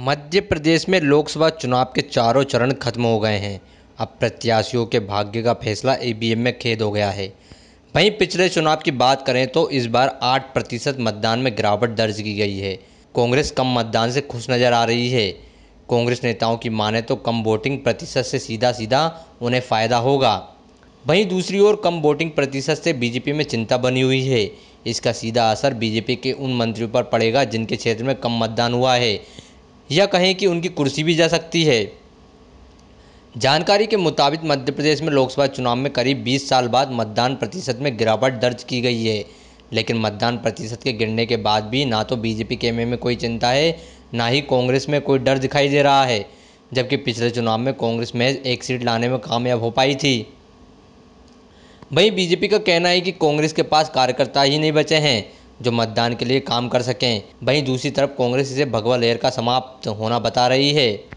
मध्य प्रदेश में लोकसभा चुनाव के चारों चरण खत्म हो गए हैं अब प्रत्याशियों के भाग्य का फैसला ईवीएम में खेद हो गया है वहीं पिछले चुनाव की बात करें तो इस बार आठ प्रतिशत मतदान में गिरावट दर्ज की गई है कांग्रेस कम मतदान से खुश नजर आ रही है कांग्रेस नेताओं की माने तो कम वोटिंग प्रतिशत से सीधा सीधा उन्हें फ़ायदा होगा वहीं दूसरी ओर कम वोटिंग प्रतिशत से बीजेपी में चिंता बनी हुई है इसका सीधा असर बीजेपी के उन मंत्रियों पर पड़ेगा जिनके क्षेत्र में कम मतदान हुआ है या कहें कि उनकी कुर्सी भी जा सकती है जानकारी के मुताबिक मध्य प्रदेश में लोकसभा चुनाव में करीब 20 साल बाद मतदान प्रतिशत में गिरावट दर्ज की गई है लेकिन मतदान प्रतिशत के गिरने के बाद भी ना तो बीजेपी के में, में कोई चिंता है ना ही कांग्रेस में कोई डर दिखाई दे रहा है जबकि पिछले चुनाव में कांग्रेस महज एक सीट लाने में कामयाब हो पाई थी वहीं बीजेपी का कहना है कि कांग्रेस के पास कार्यकर्ता ही नहीं बचे हैं जो मतदान के लिए काम कर सकें वहीं दूसरी तरफ कांग्रेस इसे भगवा लहर का समाप्त होना बता रही है